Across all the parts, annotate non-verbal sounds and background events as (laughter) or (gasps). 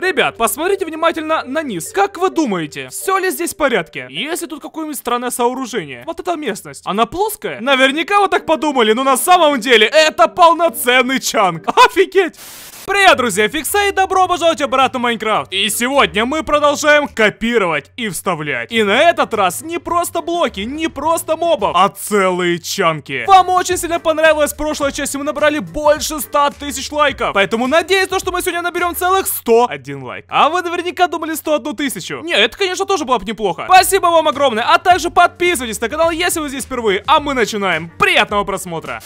Ребят, посмотрите внимательно на низ. Как вы думаете, все ли здесь в порядке? Если тут какое-нибудь странное сооружение? Вот эта местность. Она плоская? Наверняка вы так подумали, но на самом деле это полноценный чанг. (laughs) Офигеть! Привет, друзья, Фикса и добро пожаловать обратно в Майнкрафт. И сегодня мы продолжаем копировать и вставлять. И на этот раз не просто блоки, не просто мобов, а целые чанки. Вам очень сильно понравилась прошлая часть, и мы набрали больше 100 тысяч лайков. Поэтому надеюсь, то, что мы сегодня наберем целых 101 лайк. А вы наверняка думали 101 тысячу. Не, это, конечно, тоже было бы неплохо. Спасибо вам огромное, а также подписывайтесь на канал, если вы здесь впервые. А мы начинаем. Приятного просмотра.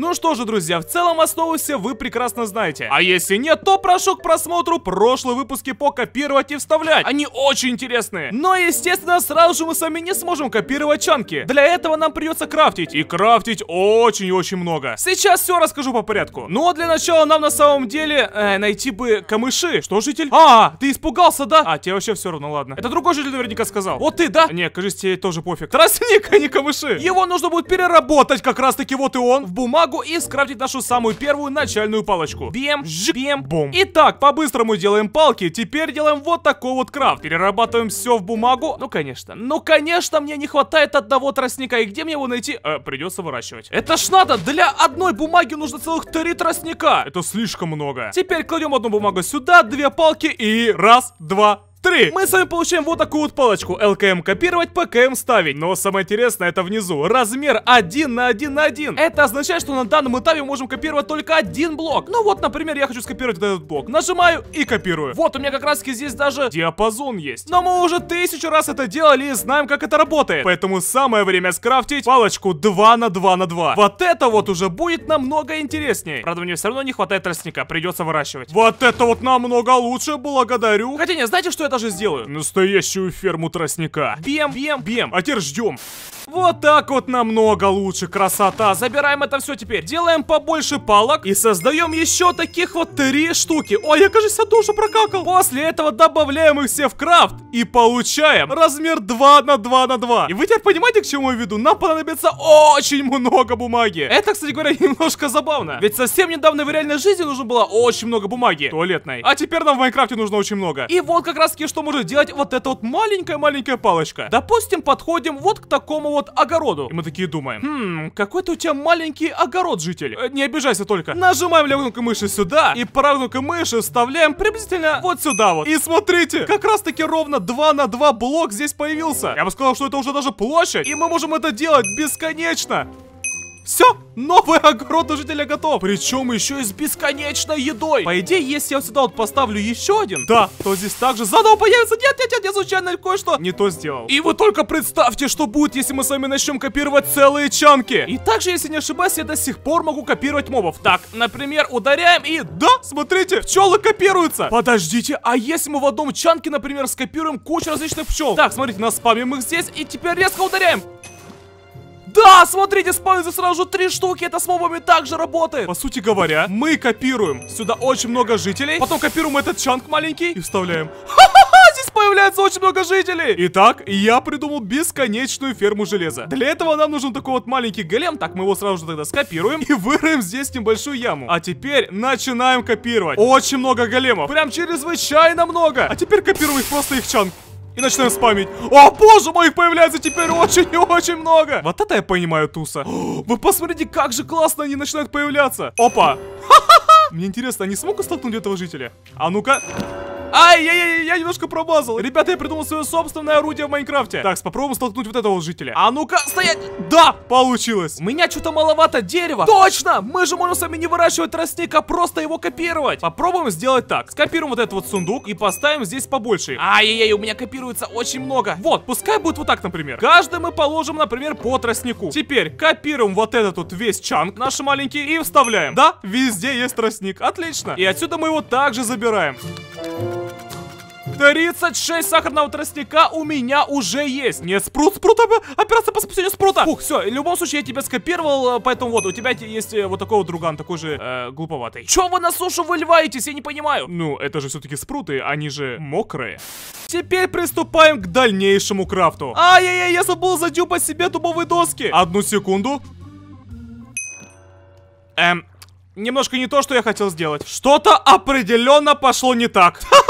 Ну что же, друзья, в целом основу все вы прекрасно знаете. А если нет, то прошу к просмотру прошлые выпуски по копировать и вставлять. Они очень интересные. Но, естественно, сразу же мы с вами не сможем копировать чанки. Для этого нам придется крафтить. И крафтить очень-очень много. Сейчас все расскажу по порядку. Но ну, а для начала нам на самом деле э, найти бы камыши. Что, житель? А, ты испугался, да? А, тебе вообще все равно, ладно. Это другой житель наверняка сказал. Вот ты, да? Не, кажется, тебе тоже пофиг. Тростник, а не камыши. Его нужно будет переработать как раз-таки вот и он в бумагу бумагу и скрафтить нашу самую первую начальную палочку. Бем, жик, бем, бум. Итак, по-быстрому делаем палки, теперь делаем вот такой вот крафт. Перерабатываем все в бумагу. Ну, конечно. Ну, конечно, мне не хватает одного тростника. И где мне его найти? Э, придется выращивать. Это ж надо, для одной бумаги нужно целых три тростника. Это слишком много. Теперь кладем одну бумагу сюда, две палки и раз, два, Три. Мы с вами получаем вот такую вот палочку. ЛКМ копировать, ПКМ ставить. Но самое интересное это внизу. Размер 1 на 1 на 1. Это означает, что на данном этапе мы можем копировать только один блок. Ну вот, например, я хочу скопировать этот блок. Нажимаю и копирую. Вот, у меня как раз таки здесь даже диапазон есть. Но мы уже тысячу раз это делали и знаем, как это работает. Поэтому самое время скрафтить палочку 2 на 2 на 2. Вот это вот уже будет намного интереснее. Правда, мне все равно не хватает тростника. Придется выращивать. Вот это вот намного лучше, благодарю. Хотя не, знаете, что даже сделаю? Настоящую ферму тростника. Бем, бем, бем. А теперь ждем. Вот так вот намного лучше, красота. Забираем это все теперь. Делаем побольше палок и создаем еще таких вот три штуки. Ой, я, кажется, душу прокакал. После этого добавляем их все в крафт и получаем размер 2 на 2 на 2. И вы теперь понимаете, к чему я веду? Нам понадобится очень много бумаги. Это, кстати говоря, (laughs) немножко забавно. Ведь совсем недавно в реальной жизни нужно было очень много бумаги туалетной. А теперь нам в Майнкрафте нужно очень много. И вот как раз таки, что может делать вот эта вот маленькая-маленькая палочка. Допустим, подходим вот к такому вот вот огороду. И мы такие думаем, хм, какой-то у тебя маленький огород, житель. Э, не обижайся только. Нажимаем левую кнопку мыши сюда, и правую кнопку мыши вставляем приблизительно вот сюда вот. И смотрите, как раз таки ровно 2 на 2 блок здесь появился. Я бы сказал, что это уже даже площадь, и мы можем это делать бесконечно. Все, новый огород у жителя готов. Причем еще и с бесконечной едой. По идее, если я сюда вот поставлю еще один, да, то здесь также заново появится. Нет, нет, нет, я случайно кое-что не то сделал. И вы только представьте, что будет, если мы с вами начнем копировать целые чанки. И также, если не ошибаюсь, я до сих пор могу копировать мобов. Так, например, ударяем и... Да, смотрите, пчелы копируются. Подождите, а если мы в одном чанке, например, скопируем кучу различных пчел? Так, смотрите, наспамим их здесь и теперь резко ударяем. Да, смотрите, спавнится сразу три штуки. Это с мобами также работает. По сути говоря, мы копируем сюда очень много жителей. Потом копируем этот чанк маленький и вставляем. здесь появляется очень много жителей. Итак, я придумал бесконечную ферму железа. Для этого нам нужен такой вот маленький голем. Так, мы его сразу же тогда скопируем и выроем здесь небольшую яму. А теперь начинаем копировать. Очень много големов. Прям чрезвычайно много. А теперь копируем их просто их чанку и начинаем спамить. О, боже мой, их появляется теперь очень и очень много. Вот это я понимаю, туса. (gasps) вы посмотрите, как же классно они начинают появляться. Опа. (laughs) Мне интересно, они смогут столкнуть этого жителя? А ну-ка. Ай, я, я, я немножко промазал. Ребята, я придумал свое собственное орудие в Майнкрафте. Так, попробуем столкнуть вот этого жителя. А ну-ка, стоять. Да, получилось. У меня что-то маловато дерева. Точно, мы же можем сами не выращивать тростник, а просто его копировать. Попробуем сделать так. Скопируем вот этот вот сундук и поставим здесь побольше. Ай-яй-яй, у меня копируется очень много. Вот, пускай будет вот так, например. Каждый мы положим, например, по тростнику. Теперь копируем вот этот вот весь чанг, наш маленький, и вставляем. Да, везде есть тростник. Отлично. И отсюда мы его также забираем. Thank you. 36 сахарного тростника у меня уже есть. Нет, спрут, спрут, а, операция по спасению спрута. Фух, все, в любом случае я тебя скопировал, э, поэтому вот, у тебя есть э, вот такой вот друган, такой же э, глуповатый. Че вы на сушу выливаетесь, я не понимаю. Ну, это же все-таки спруты, они же мокрые. Теперь приступаем к дальнейшему крафту. Ай-яй-яй, я забыл задюпать себе дубовые доски. Одну секунду. Эм, немножко не то, что я хотел сделать. Что-то определенно пошло не так. (laughs) Ха!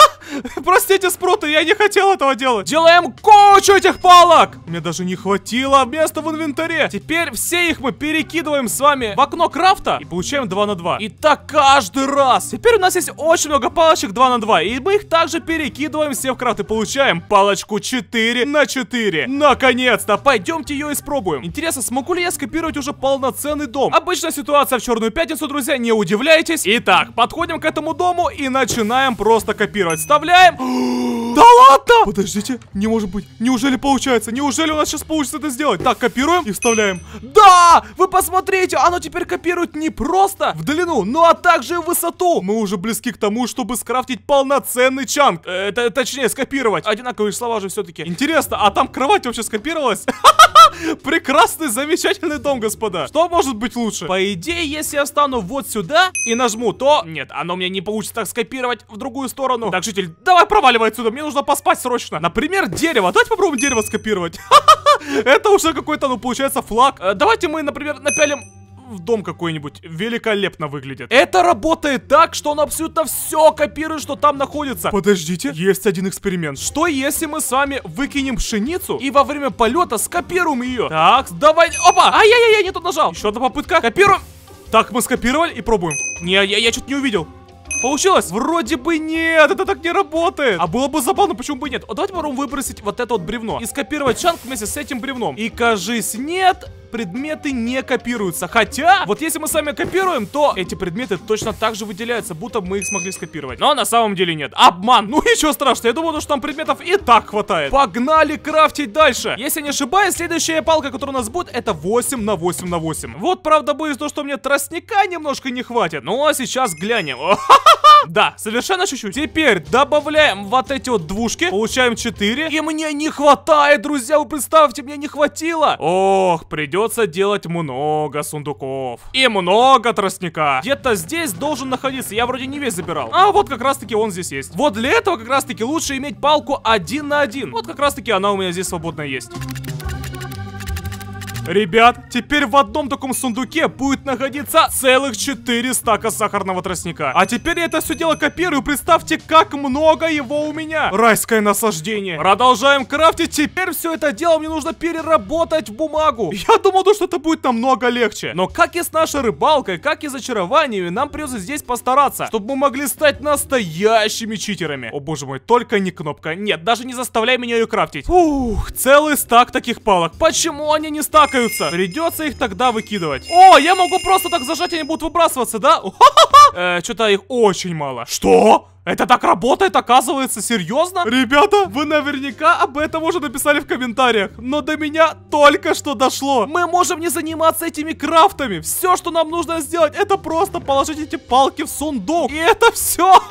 (laughs) Простите, спруты, я не хотел этого делать. Делаем кучу этих палок. Мне даже не хватило места в инвентаре. Теперь все их мы перекидываем с вами в окно крафта и получаем 2 на 2. И так каждый раз. Теперь у нас есть очень много палочек 2 на 2. И мы их также перекидываем все в крафт и получаем палочку 4 на 4. Наконец-то. Пойдемте ее испробуем. Интересно, смогу ли я скопировать уже полноценный дом? Обычная ситуация в Черную Пятницу, друзья, не удивляйтесь. Итак, подходим к этому дому и начинаем просто копировать. Вставляем. (gasps) Да ладно! Подождите, не может быть. Неужели получается? Неужели у нас сейчас получится это сделать? Так, копируем и вставляем. Да! Вы посмотрите, оно теперь копирует не просто в длину, но ну, а также в высоту. Мы уже близки к тому, чтобы скрафтить полноценный чанк. Э, это, точнее, скопировать. Одинаковые слова же все-таки. Интересно, а там кровать вообще скопировалась? (laughs) Прекрасный, замечательный дом, господа. Что может быть лучше? По идее, если я встану вот сюда и нажму, то... Нет, оно мне не получится так скопировать в другую сторону. Так, житель давай проваливай отсюда, мне нужно поспать срочно. Например, дерево. Давайте попробуем дерево скопировать. (laughs) Это уже какой-то, ну, получается, флаг. Э, давайте мы, например, напялим в дом какой-нибудь. Великолепно выглядит. Это работает так, что он абсолютно все копирует, что там находится. Подождите, есть один эксперимент. Что если мы с вами выкинем пшеницу и во время полета скопируем ее? Так, давай. Опа! Ай-яй-яй, не тут нажал. Еще одна попытка. Копируем. Так, мы скопировали и пробуем. Не, я, я что-то не увидел. Получилось? Вроде бы нет, это так не работает. А было бы забавно, почему бы нет? А давайте попробуем выбросить вот это вот бревно и скопировать чанк вместе с этим бревном. И кажись, нет, предметы не копируются. Хотя, вот если мы с вами копируем, то эти предметы точно так же выделяются, будто мы их смогли скопировать. Но на самом деле нет. Обман! Ну (laughs) ничего страшного, я думаю, что там предметов и так хватает. Погнали крафтить дальше. Если не ошибаюсь, следующая палка, которая у нас будет, это 8 на 8 на 8. Вот правда будет то, что мне тростника немножко не хватит. Ну а сейчас глянем. (laughs) (laughs) Да, совершенно чуть-чуть. Теперь добавляем вот эти вот двушки. Получаем 4. И мне не хватает, друзья. Вы представьте, мне не хватило. Ох, придется делать много сундуков. И много тростника. Где-то здесь должен находиться. Я вроде не весь забирал. А вот как раз-таки он здесь есть. Вот для этого как раз-таки лучше иметь палку один на один. Вот как раз-таки она у меня здесь свободно есть. Ребят, теперь в одном таком сундуке будет находиться целых 4 стака сахарного тростника. А теперь я это все дело копирую, представьте, как много его у меня. Райское наслаждение. Продолжаем крафтить, теперь все это дело мне нужно переработать в бумагу. Я думал, что это будет намного легче. Но как и с нашей рыбалкой, как и с зачарованиями, нам придется здесь постараться, чтобы мы могли стать настоящими читерами. О боже мой, только не кнопка. Нет, даже не заставляй меня ее крафтить. Ух, целый стак таких палок. Почему они не стакают? карабкаются. Придется их тогда выкидывать. О, я могу просто так зажать, они будут выбрасываться, да? (laughs) Э, Что-то их очень мало. Что? Это так работает, оказывается, серьезно? Ребята, вы наверняка об этом уже написали в комментариях, но до меня только что дошло. Мы можем не заниматься этими крафтами. Все, что нам нужно сделать, это просто положить эти палки в сундук. И это все.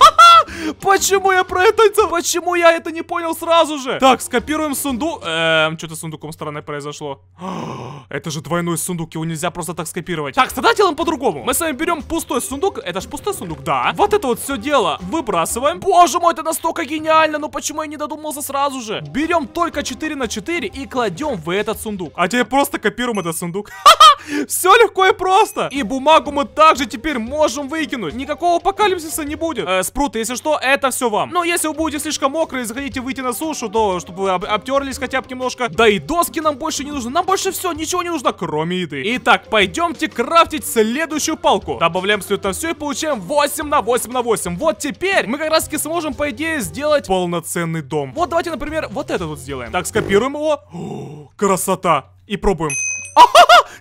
Почему я про это... Почему я это не понял сразу же? Так, скопируем сундук. Эм, что-то с сундуком странное произошло. (gasps) Это же двойной сундук, его нельзя просто так скопировать. Так, тогда делаем по-другому. Мы с вами берем пустой сундук. Это же пустой сундук, да. Вот это вот все дело выбрасываем выбрасываем. Боже мой, это настолько гениально, ну почему я не додумался сразу же? Берем только 4 на 4 и кладем в этот сундук. А теперь просто копируем этот сундук. (laughs) Все легко и просто. И бумагу мы также теперь можем выкинуть. Никакого апокалипсиса не будет. Э, спрут, если что, это все вам. Но если вы будете слишком мокрые и захотите выйти на сушу, то чтобы вы об обтерлись хотя бы немножко. Да и доски нам больше не нужно. Нам больше все, ничего не нужно, кроме еды. Итак, пойдемте крафтить следующую палку. Добавляем все это все и получаем 8 на 8 на 8. Вот теперь мы мы как раз таки сможем, по идее, сделать полноценный дом. Вот давайте, например, вот это вот сделаем. Так, скопируем его. О, (gasps) красота. И пробуем.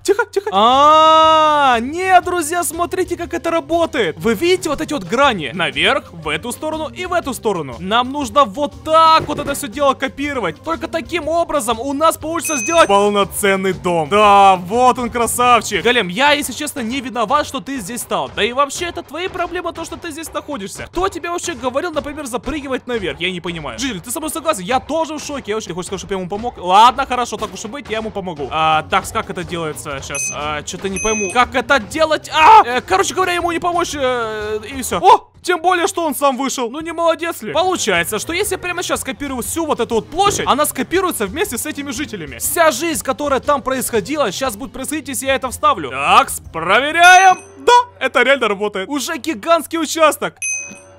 Тихо, тихо. А, -а, нет, друзья, смотрите, как это работает. Вы видите вот эти вот грани? Наверх, в эту сторону и в эту сторону. Нам нужно вот так вот это все дело копировать. Только таким образом у нас получится сделать полноценный дом. Да, вот он красавчик. Голем, я, если честно, не виноват, что ты здесь стал. Да и вообще, это твои проблемы, то, что ты здесь находишься. Кто тебе вообще говорил, например, запрыгивать наверх? Я не понимаю. Жиль, ты со мной согласен? Я тоже в шоке. Я очень хочу сказать, чтобы я ему помог. Ладно, хорошо, так уж и быть, я ему помогу. А, так, как как это делается сейчас. А, Что-то не пойму. Как это делать? А! Э, короче говоря, ему не помочь. Э, и все. О! Тем более, что он сам вышел. Ну не молодец ли? Получается, что если я прямо сейчас скопирую всю вот эту вот площадь, она скопируется вместе с этими жителями. Вся жизнь, которая там происходила, сейчас будет происходить, если я это вставлю. Так, проверяем. Да, это реально работает. Уже гигантский участок.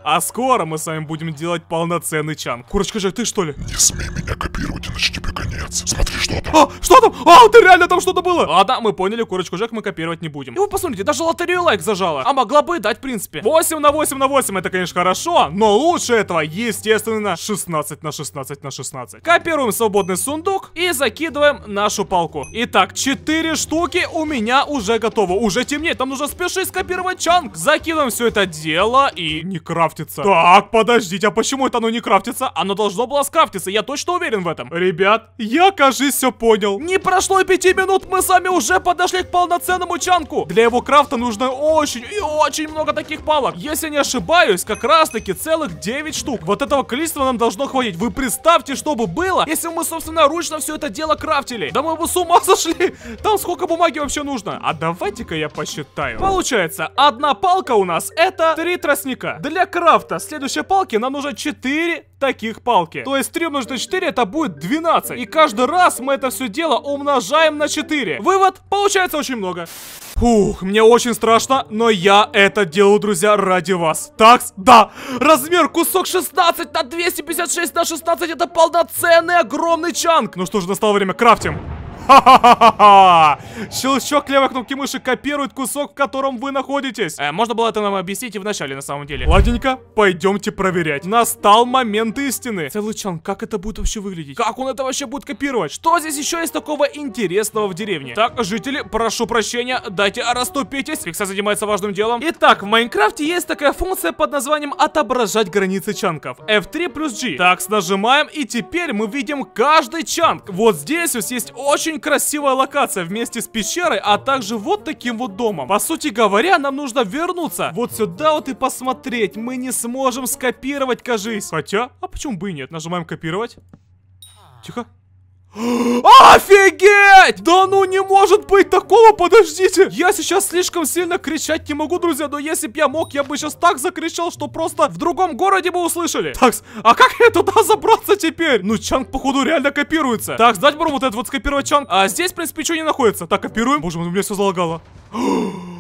А скоро мы с вами будем делать полноценный чан. Курочка же, ты что ли? Не смей меня копировать, иначе капец. Смотри, что там. А, что там? А, ты реально там что-то было. Ладно, мы поняли, курочку Джек мы копировать не будем. И вы посмотрите, даже лотерею лайк зажала. А могла бы и дать, в принципе. 8 на 8 на 8, это, конечно, хорошо, но лучше этого, естественно, 16 на 16 на 16. Копируем свободный сундук и закидываем нашу палку. Итак, 4 штуки у меня уже готовы. Уже темнеет, там нужно спешить скопировать чанг. Закидываем все это дело и не крафтится. Так, подождите, а почему это оно не крафтится? Оно должно было скрафтиться, я точно уверен в этом. Ребят, я, кажется, все понял. Не прошло и пяти минут, мы сами уже подошли к полноценному чанку. Для его крафта нужно очень и очень много таких палок. Если не ошибаюсь, как раз таки целых 9 штук. Вот этого количества нам должно хватить. Вы представьте, что бы было, если мы, собственно, ручно все это дело крафтили. Да мы бы с ума (laughs) сошли. Там сколько бумаги вообще нужно? А давайте-ка я посчитаю. Получается, одна палка у нас это три тростника. Для крафта следующей палки нам нужно 4 таких палки. То есть 3 умножить на 4 это будет 12. И каждый раз мы это все дело умножаем на 4. Вывод получается очень много. Фух, мне очень страшно, но я это делаю, друзья, ради вас. Такс, да, размер кусок 16 на 256 на 16 это полноценный огромный чанк. Ну что же, настало время, крафтим ха ха ха ха Щелчок левой кнопки мыши копирует кусок, в котором вы находитесь. Э, можно было это нам объяснить и в начале, на самом деле. Ладненько, пойдемте проверять. Настал момент истины. Целый чан, как это будет вообще выглядеть? Как он это вообще будет копировать? Что здесь еще есть такого интересного в деревне? Так, жители, прошу прощения, дайте расступитесь. Фикса занимается важным делом. Итак, в Майнкрафте есть такая функция под названием отображать границы чанков. F3 плюс G. Так, нажимаем, и теперь мы видим каждый чанк. Вот здесь вот есть очень очень красивая локация вместе с пещерой, а также вот таким вот домом. По сути говоря, нам нужно вернуться вот сюда вот и посмотреть. Мы не сможем скопировать, кажись. Хотя, а почему бы и нет? Нажимаем копировать. Тихо. Офигеть! Да ну не может быть такого, подождите! Я сейчас слишком сильно кричать не могу, друзья, но если б я мог, я бы сейчас так закричал, что просто в другом городе бы услышали. Так, а как я туда забраться теперь? Ну, Чанг, походу, реально копируется. Так, сдать, Бром, вот этот вот скопировать Чанг. А здесь, в принципе, ничего не находится. Так, копируем. Боже мой, у меня все залагало.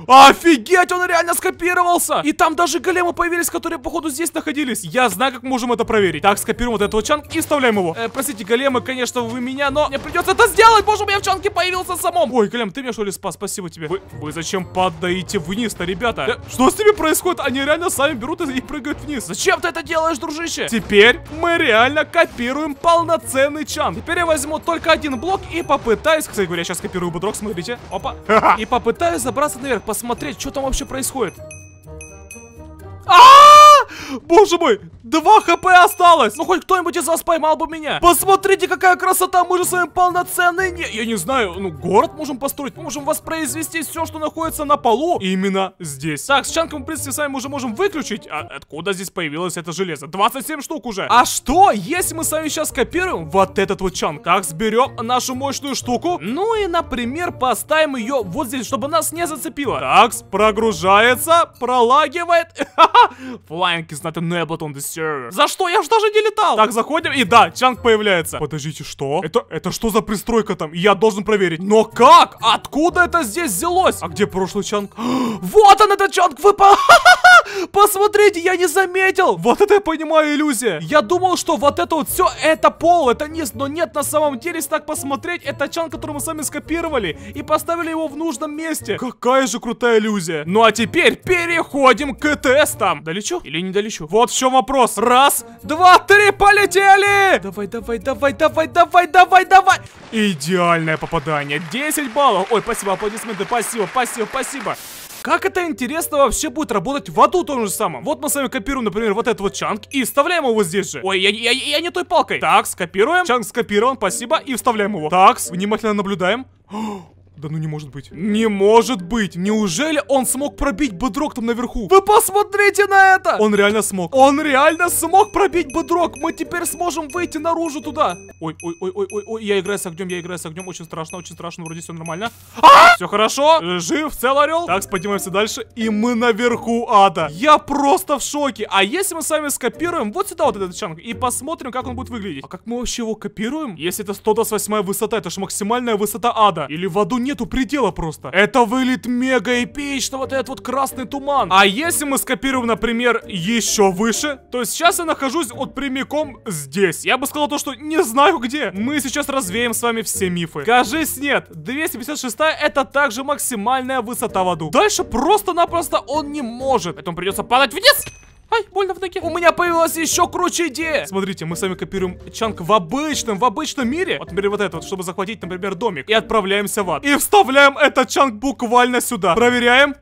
Офигеть, он реально скопировался! И там даже големы появились, которые, походу, здесь находились. Я знаю, как можем это проверить. Так, скопируем вот этого чанг и вставляем его. Э, простите, големы, конечно, вы меня, но мне придется это сделать. Боже мой, я в чанке появился самом. Ой, голем, ты меня что ли спас? Спасибо тебе. Вы, вы зачем падаете вниз-то, ребята? Э, что с ними происходит? Они реально сами берут и, и прыгают вниз. Зачем ты это делаешь, дружище? Теперь мы реально копируем полноценный чан. Теперь я возьму только один блок и попытаюсь... Кстати говоря, я сейчас копирую бодрок, смотрите. Опа. (laughs) И попытаюсь забраться наверх посмотреть, что там вообще происходит. А! -а, -а! Боже мой, 2 хп осталось. Ну хоть кто-нибудь из вас поймал бы меня. Посмотрите, какая красота. Мы же с вами полноценные. Не, я не знаю, ну город можем построить. Мы можем воспроизвести все, что находится на полу. Именно здесь. Так, с Чанком, в принципе, сами уже можем выключить. А откуда здесь появилось это железо? 27 штук уже. А что, если мы с вами сейчас копируем вот этот вот Чанк? Так, сберем нашу мощную штуку. Ну и, например, поставим ее вот здесь, чтобы нас не зацепило. Так, прогружается, пролагивает. (laughs) Ха-ха, флайнг из на это Nebot on the server. За что? Я же даже не летал. Так, заходим, и да, Чанг появляется. Подождите, что? Это, это что за пристройка там? Я должен проверить. Но как? Откуда это здесь взялось? А где прошлый Чанг? (gasps) вот он, этот Чанг выпал. (laughs) Посмотрите, я не заметил. Вот это я понимаю иллюзия. Я думал, что вот это вот все, это пол, это низ. Но нет, на самом деле, если так посмотреть, это Чанг, который мы сами скопировали и поставили его в нужном месте. Какая же крутая иллюзия. Ну а теперь переходим к тестам. Долечу или не долечу? отвечу. Вот в чем вопрос. Раз, два, три, полетели! Давай, давай, давай, давай, давай, давай, давай! Идеальное попадание. 10 баллов. Ой, спасибо, аплодисменты, спасибо, спасибо, спасибо. Как это интересно вообще будет работать в аду том же самом? Вот мы с вами копируем, например, вот этот вот чанк и вставляем его здесь же. Ой, я, я, я не той палкой. Так, скопируем. Чанк скопирован, спасибо, и вставляем его. Так, внимательно наблюдаем. Да ну не может быть. Не может быть! Неужели он смог пробить бедрок там наверху? Вы посмотрите на это! Он реально смог. Он реально смог пробить бедрок! Мы теперь сможем выйти наружу туда! Ой, ой, ой, ой, ой, ой, я играю с огнем, я играю с огнем. Очень страшно, очень страшно, вроде все нормально. А! Все хорошо, э, жив, цел орел. Так, поднимаемся дальше. И мы наверху ада. Я просто в шоке. А если мы с вами скопируем вот сюда вот этот чанг и посмотрим, как он будет выглядеть? А как мы вообще его копируем? Если это 128 высота, это же максимальная высота ада. Или в аду нету предела просто. Это вылет мега эпично, вот этот вот красный туман. А если мы скопируем, например, еще выше, то сейчас я нахожусь вот прямиком здесь. Я бы сказал то, что не знаю где. Мы сейчас развеем с вами все мифы. Кажись нет, 256 это также максимальная высота в аду. Дальше просто-напросто он не может. Поэтому придется падать вниз. Ай, больно в ноге. У меня появилась еще круче идея. Смотрите, мы с вами копируем Чанг в обычном, в обычном мире. Вот, например, вот этот, чтобы захватить, например, домик. И отправляемся в ад. И вставляем этот Чанг буквально сюда. Проверяем.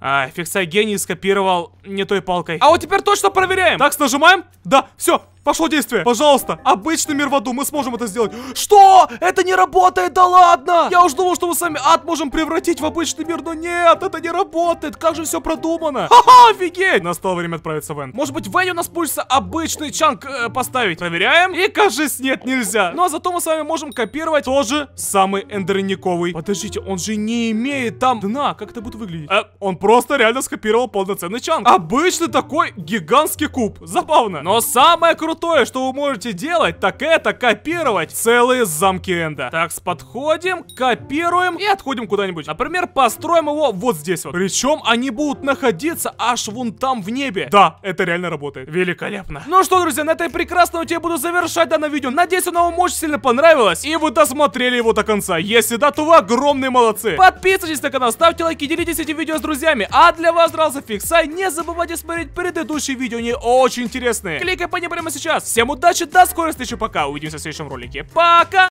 А, фиксай гений скопировал не той палкой. А вот теперь точно проверяем. Так, нажимаем. Да, все, Пошло действие. Пожалуйста. Обычный мир в аду. Мы сможем это сделать. Что? Это не работает? Да ладно. Я уж думал, что мы сами ад можем превратить в обычный мир. Но нет, это не работает. Как же все продумано. Ха-ха, офигеть. Настало время отправиться в Энд. Может быть, в Энде у нас получится обычный Чанг э, поставить. Проверяем. И, кажется, нет, нельзя. Ну, а зато мы с вами можем копировать тоже самый эндерниковый. Подождите, он же не имеет там дна. Как это будет выглядеть? Э, он просто реально скопировал полноценный Чанг. Обычный такой гигантский куб. Забавно. Но самое крутое крутое, что вы можете делать, так это копировать целые замки Энда. Так, подходим, копируем и отходим куда-нибудь. Например, построим его вот здесь вот. Причем они будут находиться аж вон там в небе. Да, это реально работает. Великолепно. Ну что, друзья, на этой прекрасной я буду завершать данное видео. Надеюсь, оно вам очень сильно понравилось и вы досмотрели его до конца. Если да, то вы огромные молодцы. Подписывайтесь на канал, ставьте лайки, делитесь этим видео с друзьями. А для вас дрался Фиксай. Не забывайте смотреть предыдущие видео, они очень интересные. Кликай по ним прямо сейчас сейчас. Всем удачи, до скорой встречи, пока. Увидимся в следующем ролике. Пока!